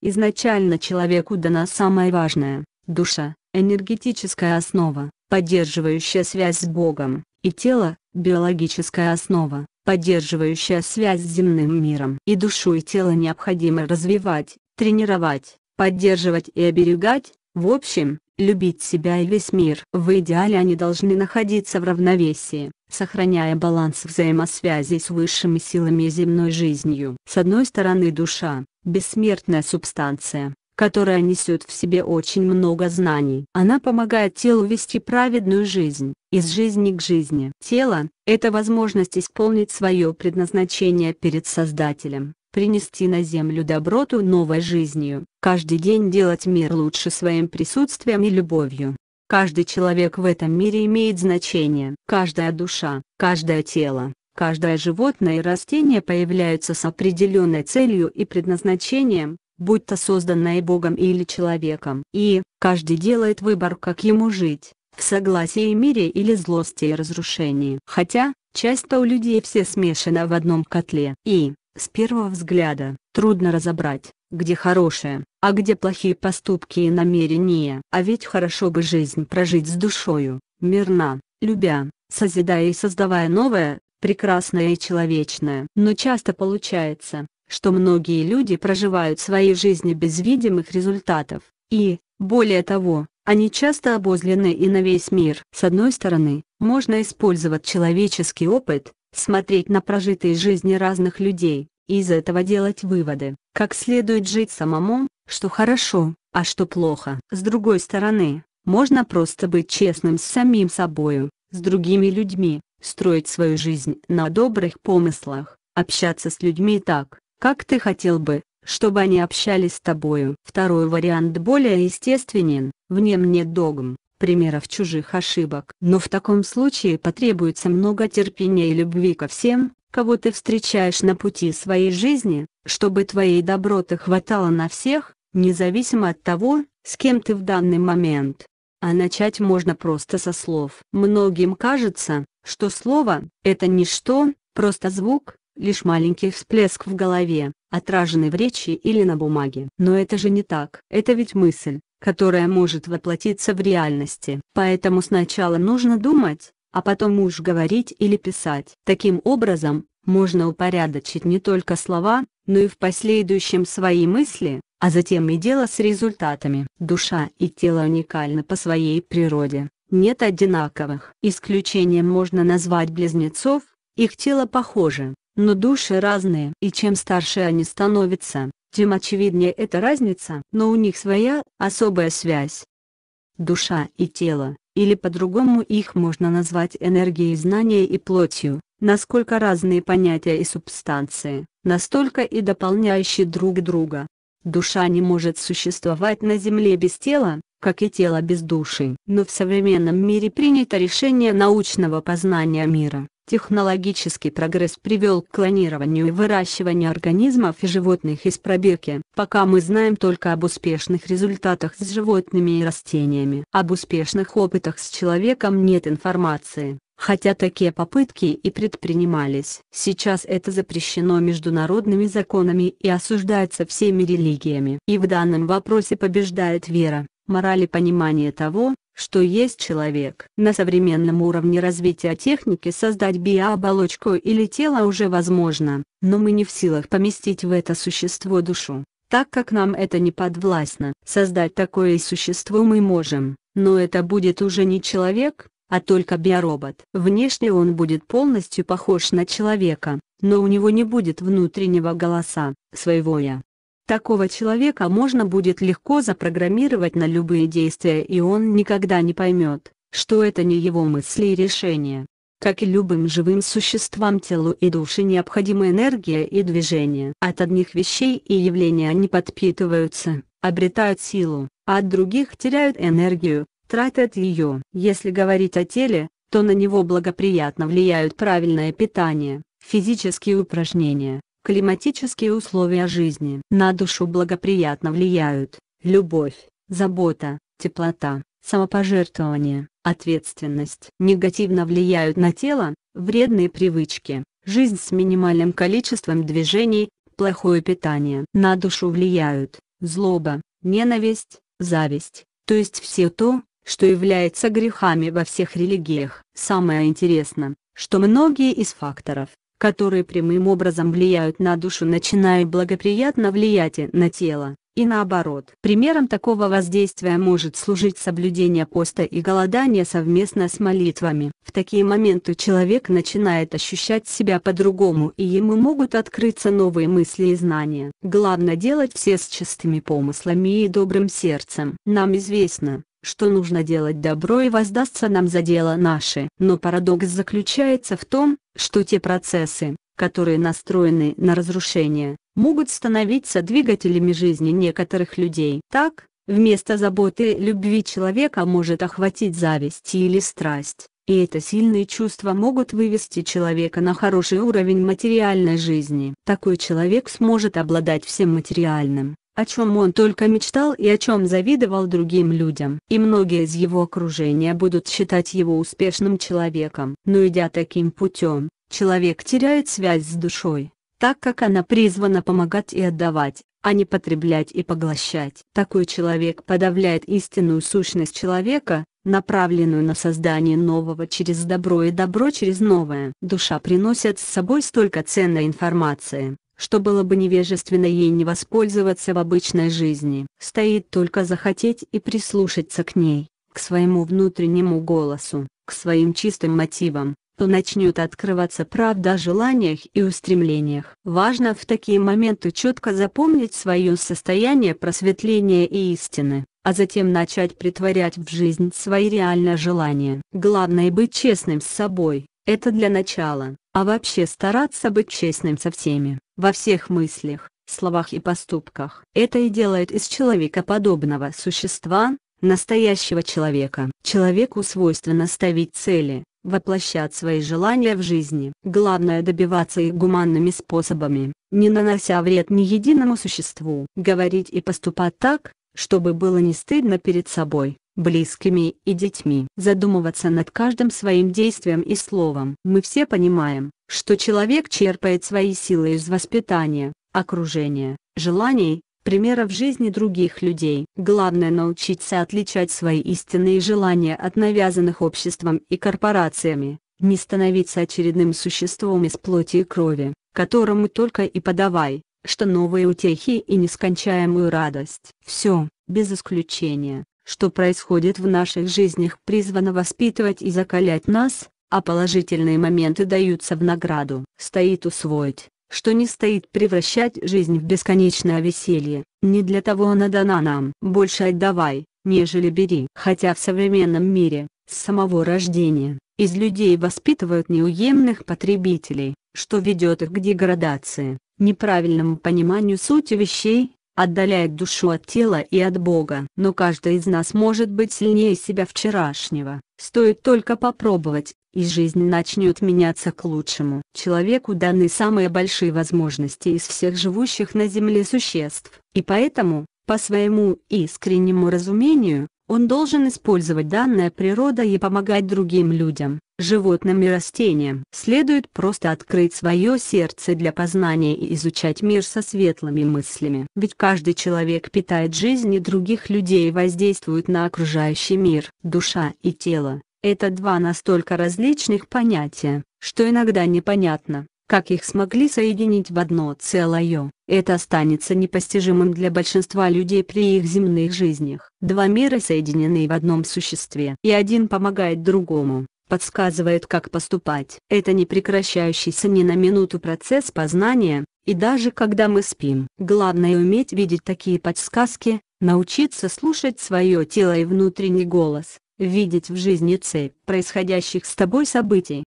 Изначально человеку дана самое важное – душа, энергетическая основа, поддерживающая связь с Богом, и тело, биологическая основа, поддерживающая связь с земным миром. И душу и тело необходимо развивать, тренировать, поддерживать и оберегать, в общем, любить себя и весь мир. В идеале они должны находиться в равновесии, сохраняя баланс взаимосвязей с высшими силами и земной жизнью. С одной стороны душа, бессмертная субстанция, которая несет в себе очень много знаний. Она помогает телу вести праведную жизнь, из жизни к жизни. Тело – это возможность исполнить свое предназначение перед Создателем, принести на землю доброту новой жизнью, каждый день делать мир лучше своим присутствием и любовью. Каждый человек в этом мире имеет значение. Каждая душа, каждое тело, Каждое животное и растение появляются с определенной целью и предназначением, будь то созданное Богом или человеком. И, каждый делает выбор, как ему жить, в согласии и мире или злости и разрушении. Хотя, часто у людей все смешано в одном котле. И, с первого взгляда, трудно разобрать, где хорошее, а где плохие поступки и намерения. А ведь хорошо бы жизнь прожить с душою, мирно, любя, созидая и создавая новое, прекрасное и человечное. Но часто получается, что многие люди проживают свои жизни без видимых результатов, и, более того, они часто обозлены и на весь мир. С одной стороны, можно использовать человеческий опыт, смотреть на прожитые жизни разных людей, и из этого делать выводы, как следует жить самому, что хорошо, а что плохо. С другой стороны, можно просто быть честным с самим собою, с другими людьми, строить свою жизнь на добрых помыслах, общаться с людьми так, как ты хотел бы, чтобы они общались с тобою. Второй вариант более естественен, в нем нет догм, примеров чужих ошибок. Но в таком случае потребуется много терпения и любви ко всем, кого ты встречаешь на пути своей жизни, чтобы твоей доброты хватало на всех, независимо от того, с кем ты в данный момент. А начать можно просто со слов. Многим кажется, что слово – это ничто, просто звук, лишь маленький всплеск в голове, отраженный в речи или на бумаге. Но это же не так. Это ведь мысль, которая может воплотиться в реальности. Поэтому сначала нужно думать, а потом уж говорить или писать. Таким образом, можно упорядочить не только слова, но и в последующем свои мысли, а затем и дело с результатами. Душа и тело уникальны по своей природе нет одинаковых. Исключением можно назвать близнецов, их тело похоже, но души разные. И чем старше они становятся, тем очевиднее эта разница. Но у них своя, особая связь. Душа и тело, или по-другому их можно назвать энергией знания и плотью, насколько разные понятия и субстанции, настолько и дополняющие друг друга. Душа не может существовать на Земле без тела, как и тело без души. Но в современном мире принято решение научного познания мира. Технологический прогресс привел к клонированию и выращиванию организмов и животных из пробирки. Пока мы знаем только об успешных результатах с животными и растениями. Об успешных опытах с человеком нет информации хотя такие попытки и предпринимались. Сейчас это запрещено международными законами и осуждается всеми религиями. И в данном вопросе побеждает вера морали понимание того, что есть человек. На современном уровне развития техники создать биооболочку или тело уже возможно, но мы не в силах поместить в это существо душу, так как нам это не подвластно. Создать такое существо мы можем, но это будет уже не человек, а только биоробот. Внешне он будет полностью похож на человека, но у него не будет внутреннего голоса, своего «я». Такого человека можно будет легко запрограммировать на любые действия и он никогда не поймет, что это не его мысли и решения. Как и любым живым существам телу и душе необходима энергия и движение. От одних вещей и явлений они подпитываются, обретают силу, а от других теряют энергию, тратят ее. Если говорить о теле, то на него благоприятно влияют правильное питание, физические упражнения, климатические условия жизни на душу благоприятно влияют, любовь, забота, теплота, самопожертвование, ответственность негативно влияют на тело, вредные привычки, жизнь с минимальным количеством движений, плохое питание. На душу влияют злоба, ненависть, зависть, то есть все то, что является грехами во всех религиях. Самое интересное, что многие из факторов, которые прямым образом влияют на душу начинают благоприятно влиять и на тело, и наоборот. Примером такого воздействия может служить соблюдение поста и голодания совместно с молитвами. В такие моменты человек начинает ощущать себя по-другому и ему могут открыться новые мысли и знания. Главное делать все с чистыми помыслами и добрым сердцем. Нам известно, что нужно делать добро и воздастся нам за дело наше. Но парадокс заключается в том, что те процессы, которые настроены на разрушение, могут становиться двигателями жизни некоторых людей. Так, вместо заботы и любви человека может охватить зависть или страсть, и это сильные чувства могут вывести человека на хороший уровень материальной жизни. Такой человек сможет обладать всем материальным, о чем он только мечтал и о чем завидовал другим людям. И многие из его окружения будут считать его успешным человеком. Но идя таким путем, человек теряет связь с душой, так как она призвана помогать и отдавать, а не потреблять и поглощать. Такой человек подавляет истинную сущность человека, направленную на создание нового через добро и добро через новое. Душа приносит с собой столько ценной информации, что было бы невежественно ей не воспользоваться в обычной жизни. Стоит только захотеть и прислушаться к ней, к своему внутреннему голосу, к своим чистым мотивам, то начнет открываться правда о желаниях и устремлениях. Важно в такие моменты четко запомнить свое состояние просветления и истины, а затем начать притворять в жизнь свои реальные желания. Главное быть честным с собой, это для начала а вообще стараться быть честным со всеми, во всех мыслях, словах и поступках. Это и делает из человека подобного существа, настоящего человека. Человеку свойственно ставить цели, воплощать свои желания в жизни. Главное добиваться их гуманными способами, не нанося вред ни единому существу. Говорить и поступать так, чтобы было не стыдно перед собой близкими и детьми. Задумываться над каждым своим действием и словом. Мы все понимаем, что человек черпает свои силы из воспитания, окружения, желаний, примеров жизни других людей. Главное научиться отличать свои истинные желания от навязанных обществом и корпорациями, не становиться очередным существом из плоти и крови, которому только и подавай, что новые утехи и нескончаемую радость. Все, без исключения, что происходит в наших жизнях, призвано воспитывать и закалять нас, а положительные моменты даются в награду. Стоит усвоить, что не стоит превращать жизнь в бесконечное веселье, не для того она дана нам. Больше отдавай, нежели бери. Хотя в современном мире, с самого рождения, из людей воспитывают неуемных потребителей, что ведет их к деградации, неправильному пониманию сути вещей, отдаляет душу от тела и от Бога. Но каждый из нас может быть сильнее себя вчерашнего. Стоит только попробовать, и жизнь начнет меняться к лучшему. Человеку даны самые большие возможности из всех живущих на Земле существ, и поэтому, по своему искреннему разумению, он должен использовать данная природа и помогать другим людям, животным и растениям. Следует просто открыть свое сердце для познания и изучать мир со светлыми мыслями. Ведь каждый человек питает жизнь и других людей и воздействует на окружающий мир. Душа и тело – это два настолько различных понятия, что иногда непонятно, как их смогли соединить в одно целое, это останется непостижимым для большинства людей при их земных жизнях. Два мира соединены в одном существе, и один помогает другому, подсказывает как поступать. Это не прекращающийся ни на минуту процесс познания, и даже когда мы спим. Главное уметь видеть такие подсказки, научиться слушать свое тело и внутренний голос, видеть в жизни цепь происходящих с тобой событий.